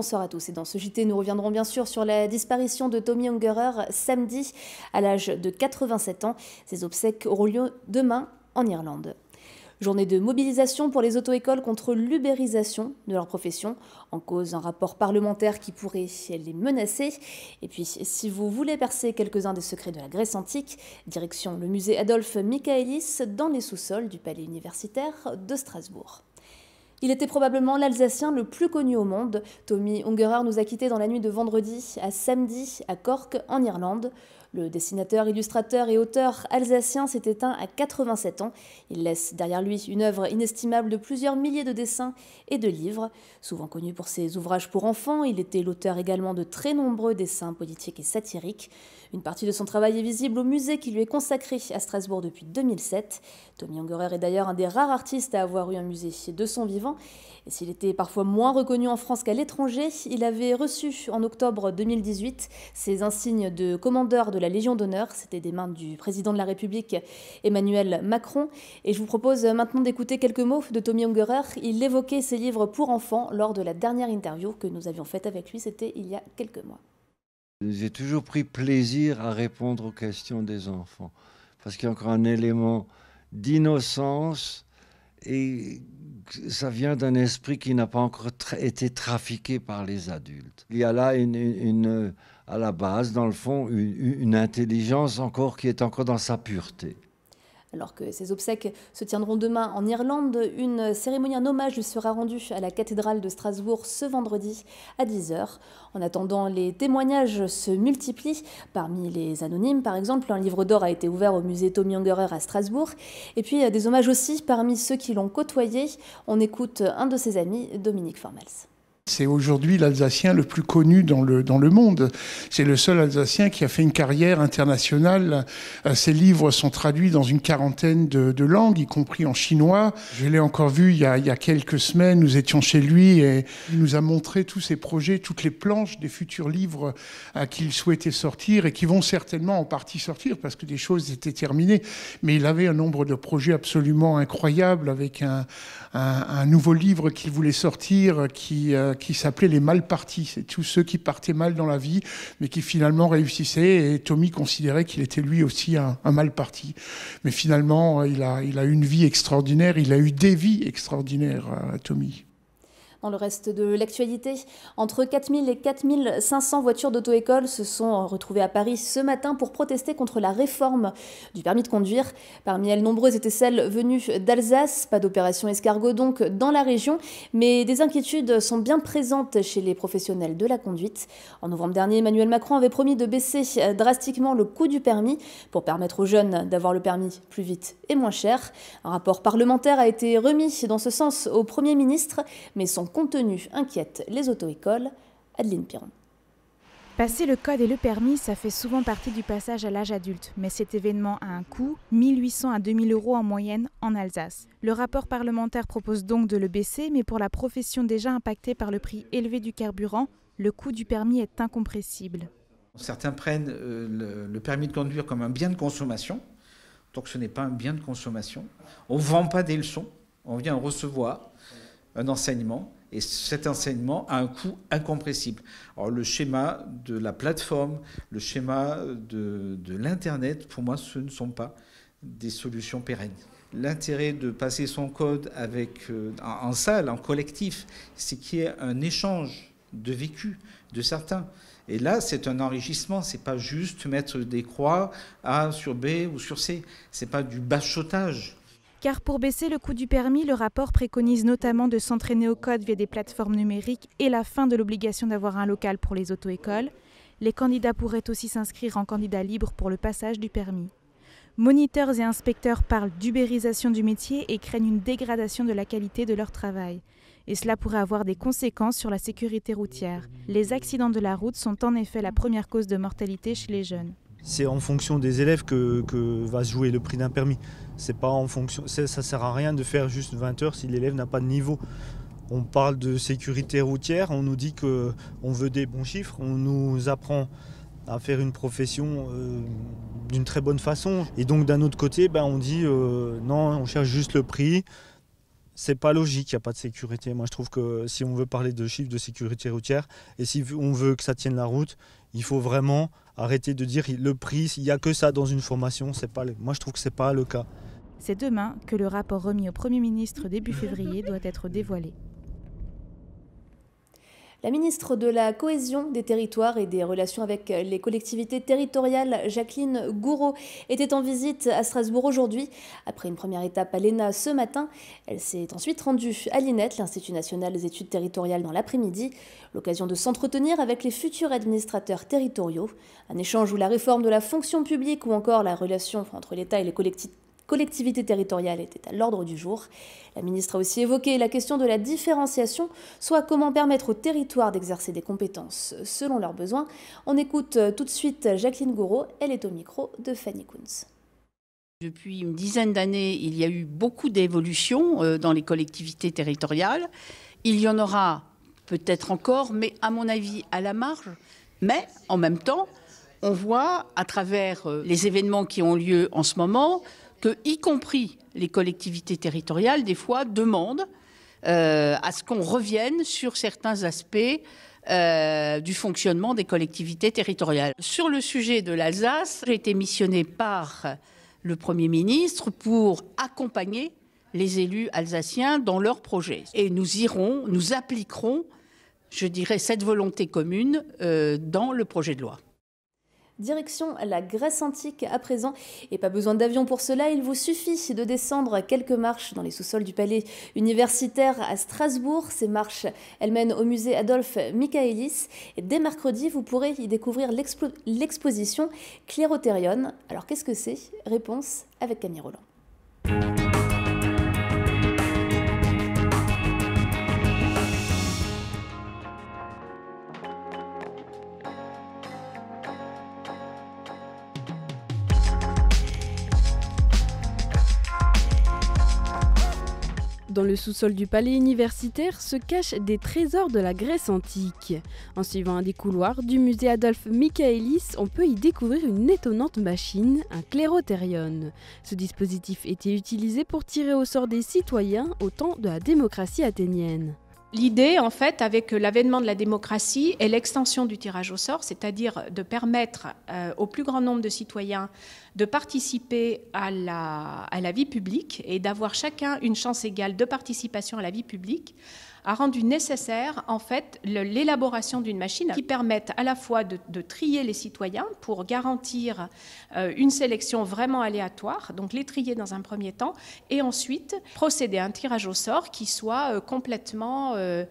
Bonsoir à tous. Et dans ce JT, nous reviendrons bien sûr sur la disparition de Tommy Ungerer samedi à l'âge de 87 ans. Ses obsèques auront lieu demain en Irlande. Journée de mobilisation pour les auto-écoles contre l'ubérisation de leur profession, en cause d'un rapport parlementaire qui pourrait les menacer. Et puis, si vous voulez percer quelques-uns des secrets de la Grèce antique, direction le musée Adolphe Michaelis dans les sous-sols du palais universitaire de Strasbourg. Il était probablement l'Alsacien le plus connu au monde. Tommy Ungerer nous a quittés dans la nuit de vendredi à samedi à Cork, en Irlande. Le dessinateur, illustrateur et auteur alsacien s'est éteint à 87 ans. Il laisse derrière lui une œuvre inestimable de plusieurs milliers de dessins et de livres. Souvent connu pour ses ouvrages pour enfants, il était l'auteur également de très nombreux dessins politiques et satiriques. Une partie de son travail est visible au musée qui lui est consacré à Strasbourg depuis 2007. Tommy Ungerer est d'ailleurs un des rares artistes à avoir eu un musée de son vivant. Et s'il était parfois moins reconnu en France qu'à l'étranger, il avait reçu en octobre 2018 ses insignes de commandeur de la Légion d'honneur. C'était des mains du président de la République, Emmanuel Macron. Et je vous propose maintenant d'écouter quelques mots de Tommy Ungerer. Il évoquait ses livres pour enfants lors de la dernière interview que nous avions faite avec lui. C'était il y a quelques mois. J'ai toujours pris plaisir à répondre aux questions des enfants. Parce qu'il y a encore un élément d'innocence et ça vient d'un esprit qui n'a pas encore été trafiqué par les adultes. Il y a là à la base, dans le fond, une, une intelligence encore qui est encore dans sa pureté. Alors que ses obsèques se tiendront demain en Irlande, une cérémonie en hommage lui sera rendue à la cathédrale de Strasbourg ce vendredi à 10h. En attendant, les témoignages se multiplient. Parmi les anonymes, par exemple, un livre d'or a été ouvert au musée Tommy Ungerer à Strasbourg. Et puis des hommages aussi parmi ceux qui l'ont côtoyé. On écoute un de ses amis, Dominique Formels. C'est aujourd'hui l'Alsacien le plus connu dans le, dans le monde. C'est le seul Alsacien qui a fait une carrière internationale. Euh, ses livres sont traduits dans une quarantaine de, langues, y compris en chinois. Je l'ai encore vu il y, a, il y, a, quelques semaines. Nous étions chez lui et il nous a montré tous ses projets, toutes les planches des futurs livres euh, qu'il souhaitait sortir et qui vont certainement en partie sortir parce que des choses étaient terminées. Mais il avait un nombre de projets absolument incroyables avec un, un, nouveau livre qu'il voulait sortir euh, qui qui s'appelait les mal partis. C'est tous ceux qui partaient mal dans la vie, mais qui finalement réussissaient. Et Tommy considérait qu'il était lui aussi un, un, mal parti. Mais finalement, euh, il a, il une vie extraordinaire. Il a eu des vies extraordinaires, euh, Tommy. Dans le reste de l'actualité, entre 4000 et 4500 voitures d'auto-école se sont retrouvées à Paris ce matin pour protester contre la réforme du permis de conduire. Parmi elles, nombreuses étaient celles venues d'Alsace, pas d'opération escargot donc dans la région, mais des inquiétudes sont bien présentes chez les professionnels de la conduite. En novembre dernier, Emmanuel Macron avait promis de baisser drastiquement le coût du permis pour permettre aux jeunes d'avoir le permis plus vite et moins cher. Un rapport parlementaire a été remis dans ce sens au Premier ministre, mais son contenu inquiète les auto-écoles, Adeline Piron. Passer le code et le permis, ça fait souvent partie du passage à l'âge adulte, mais cet événement a un coût, 1800 à 2000 euros en moyenne en Alsace. Le rapport parlementaire propose donc de le baisser, mais pour la profession déjà impactée par le prix élevé du carburant, le coût du permis est incompressible. Certains prennent euh, le permis de conduire comme un bien de consommation, donc ce n'est pas un bien de consommation. On ne vend pas des leçons, on vient recevoir un enseignement. Et cet enseignement a un coût incompressible. Alors le schéma de la plateforme, le schéma de, l'Internet, pour moi, ce ne sont pas des solutions pérennes. L'intérêt de passer son code avec, euh, en, salle, en collectif, c'est qu'il y ait un échange de vécu de certains. Et là, c'est un enrichissement. C'est pas juste mettre des croix A sur B ou sur C. C'est pas du bachotage car pour baisser le coût du permis, le rapport préconise notamment de s'entraîner au code via des plateformes numériques et la fin de l'obligation d'avoir un local pour les auto-écoles. Les candidats pourraient aussi s'inscrire en candidat libre pour le passage du permis. Moniteurs et inspecteurs parlent d'ubérisation du métier et craignent une dégradation de la qualité de leur travail. Et cela pourrait avoir des conséquences sur la sécurité routière. Les accidents de la route sont en effet la première cause de mortalité chez les jeunes c'est en fonction des élèves que, va se jouer le prix d'un permis. C'est pas en fonction, ça sert à rien de faire juste 20 heures si l'élève n'a pas de niveau. On parle de sécurité routière, on nous dit que on veut des bons chiffres, on nous apprend à faire une profession euh, d'une très bonne façon. Et donc d'un autre côté, ben, on dit euh, non, on cherche juste le prix. C'est pas logique, il n'y a pas de sécurité. Moi je trouve que si on veut parler de chiffres de sécurité routière et si on veut que ça tienne la route, il faut vraiment arrêter de dire le prix, il n'y a que ça dans une formation. C'est moi, je trouve que ce n'est pas le cas. C'est demain que le rapport remis au Premier ministre début février doit être dévoilé. La ministre de la Cohésion des territoires et des relations avec les collectivités territoriales, Jacqueline Gouraud, était en visite à Strasbourg aujourd'hui. Après une première étape à l'ENA ce matin, elle s'est ensuite rendue à l'INET, l'Institut national des études territoriales, dans l'après-midi. L'occasion de s'entretenir avec les futurs administrateurs territoriaux. Un échange où la réforme de la fonction publique ou encore la relation entre l'État et les collectivités collectivités territoriales était à l'ordre du jour. La ministre a aussi évoqué la question de la différenciation, soit comment permettre aux territoires d'exercer des compétences selon leurs besoins. On écoute euh, tout de suite Jacqueline Gouraud, elle est au micro de Fanny Kunz. Depuis une dizaine d'années, il y a eu beaucoup d'évolutions euh, dans les collectivités territoriales. Il y en aura peut-être encore, mais à mon avis à la marge. Mais en même temps, on voit à travers euh, les événements qui ont lieu en ce moment y compris les collectivités territoriales, des fois, demandent euh, à ce qu'on revienne sur certains aspects euh, du fonctionnement des collectivités territoriales. Sur le sujet de l'Alsace, j'ai été missionné par le Premier ministre pour accompagner les élus alsaciens dans leurs projets. Et nous irons, nous appliquerons, je dirais, cette volonté commune euh, dans le projet de loi. Direction la Grèce antique à présent. Et pas besoin d'avion pour cela, il vous suffit de descendre quelques marches dans les sous-sols du palais universitaire à Strasbourg. Ces marches, elles mènent au musée Adolphe Michaelis. Et dès mercredi, vous pourrez y découvrir l'exposition Clérotérion. Alors qu'est-ce que c'est Réponse avec Camille Roland. Dans le sous-sol du palais universitaire se cachent des trésors de la Grèce antique. En suivant un des couloirs du musée Adolphe Michaelis, on peut y découvrir une étonnante machine, un clérotérion. Ce dispositif était utilisé pour tirer au sort des citoyens au temps de la démocratie athénienne. L'idée, en fait, avec l'avènement de la démocratie et l'extension du tirage au sort, c'est-à-dire de permettre euh, au plus grand nombre de citoyens de participer à la, à la vie publique et d'avoir chacun une chance égale de participation à la vie publique a rendu nécessaire en fait l'élaboration d'une machine qui permette à la fois de, trier les citoyens pour garantir euh, une sélection vraiment aléatoire, donc les trier dans un premier temps, et ensuite procéder à un tirage au sort qui soit euh, complètement euh,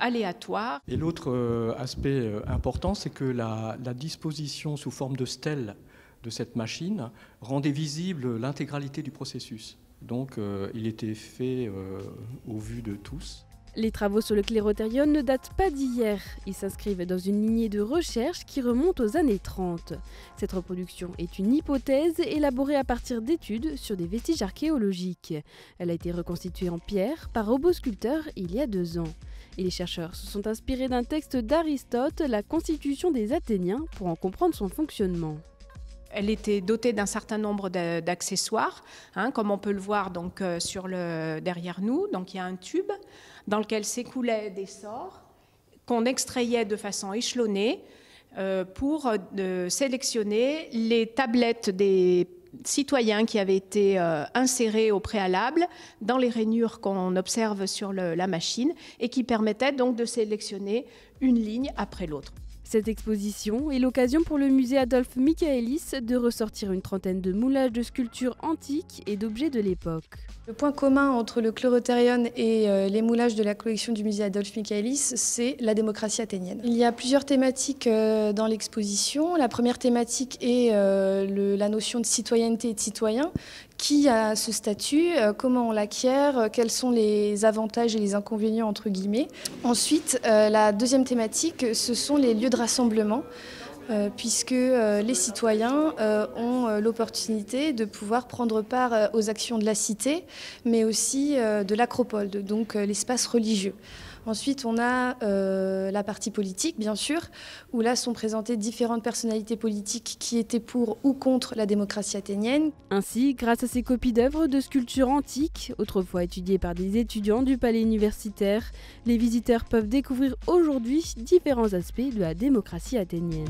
aléatoire. Et l'autre aspect important, c'est que la, la disposition sous forme de stèle de cette machine rendait visible l'intégralité du processus. Donc euh, il était fait euh, au vu de tous. Les travaux sur le clérothérium ne datent pas d'hier. Ils s'inscrivent dans une lignée de recherche qui remonte aux années 30. Cette reproduction est une hypothèse élaborée à partir d'études sur des vestiges archéologiques. Elle a été reconstituée en pierre par robot sculpteur il y a deux ans. Et les chercheurs se sont inspirés d'un texte d'Aristote, La Constitution des Athéniens, pour en comprendre son fonctionnement elle était dotée d'un certain nombre d'accessoires, hein, comme on peut le voir donc, euh, sur le, derrière nous. Donc il y a un tube dans lequel s'écoulaient des sorts qu'on extrayait de façon échelonnée euh, pour euh, sélectionner les tablettes des citoyens qui avaient été insérées insérés au préalable dans les rainures qu'on observe sur la machine et qui permettaient donc de sélectionner une ligne après l'autre. Cette exposition est l'occasion pour le musée Adolphe Michaelis de ressortir une trentaine de moulages de sculptures antiques et d'objets de l'époque. Le point commun entre le chlorotérion et euh, les moulages de la collection du musée Adolphe Michaelis, c'est la démocratie athénienne. Il y a plusieurs thématiques euh, dans l'exposition. La première thématique est euh, la notion de citoyenneté et de citoyen, qui a ce statut, euh, comment on l'acquiert, euh, quels sont les avantages et les inconvénients entre guillemets. Ensuite, euh, la deuxième thématique, ce sont les lieux de rassemblement puisque les citoyens ont l'opportunité de pouvoir prendre part aux actions de la cité, mais aussi de l'acropole, donc l'espace religieux. Ensuite, on a euh, la partie politique, bien sûr, où là sont présentées différentes personnalités politiques qui étaient pour ou contre la démocratie athénienne. Ainsi, grâce à ces copies d'œuvres de sculptures antiques, autrefois étudiées par des étudiants du palais universitaire, les visiteurs peuvent découvrir aujourd'hui différents aspects de la démocratie athénienne.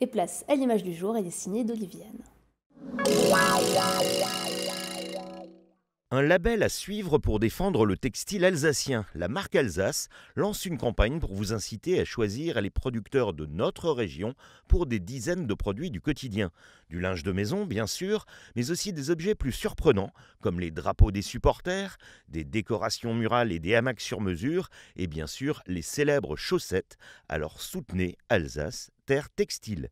Et place à l'image du jour et dessinée d'Olivienne. Un label à suivre pour défendre le textile alsacien. La marque Alsace lance une campagne pour vous inciter à choisir les producteurs de notre région pour des dizaines de produits du quotidien. Du linge de maison, bien sûr, mais aussi des objets plus surprenants, comme les drapeaux des supporters, des décorations murales et des hamacs sur mesure, et bien sûr les célèbres chaussettes. Alors soutenez Alsace textile.